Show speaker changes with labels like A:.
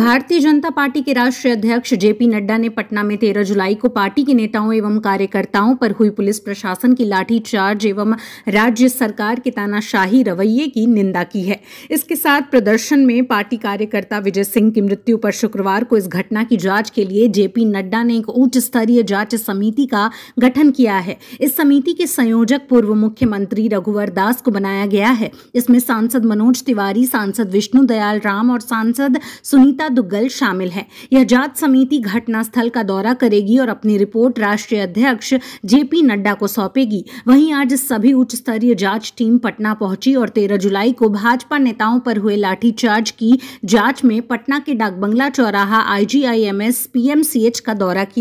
A: भारतीय जनता पार्टी के राष्ट्रीय अध्यक्ष जेपी नड्डा ने पटना में 13 जुलाई को पार्टी के नेताओं एवं कार्यकर्ताओं पर हुई पुलिस प्रशासन की लाठीचार्ज एवं राज्य सरकार के तानाशाही रवैये की निंदा की है इसके साथ प्रदर्शन में पार्टी कार्यकर्ता विजय सिंह की मृत्यु पर शुक्रवार को इस घटना की जांच के लिए जेपी नड्डा ने एक उच्च स्तरीय जांच समिति का गठन किया है इस समिति के संयोजक पूर्व मुख्यमंत्री रघुवर दास को बनाया गया है इसमें सांसद मनोज तिवारी सांसद विष्णु दयाल राम और सांसद सुनीता दुग्गल शामिल है यह जांच समिति घटनास्थल का दौरा करेगी और अपनी रिपोर्ट राष्ट्रीय अध्यक्ष जेपी नड्डा को सौंपेगी वहीं आज सभी उच्च स्तरीय जांच टीम पटना पहुंची और तेरह जुलाई को भाजपा नेताओं पर हुए लाठीचार्ज की जांच में पटना के डाकबंगला चौराहा आईजीआईएमएस पीएमसीएच का दौरा किया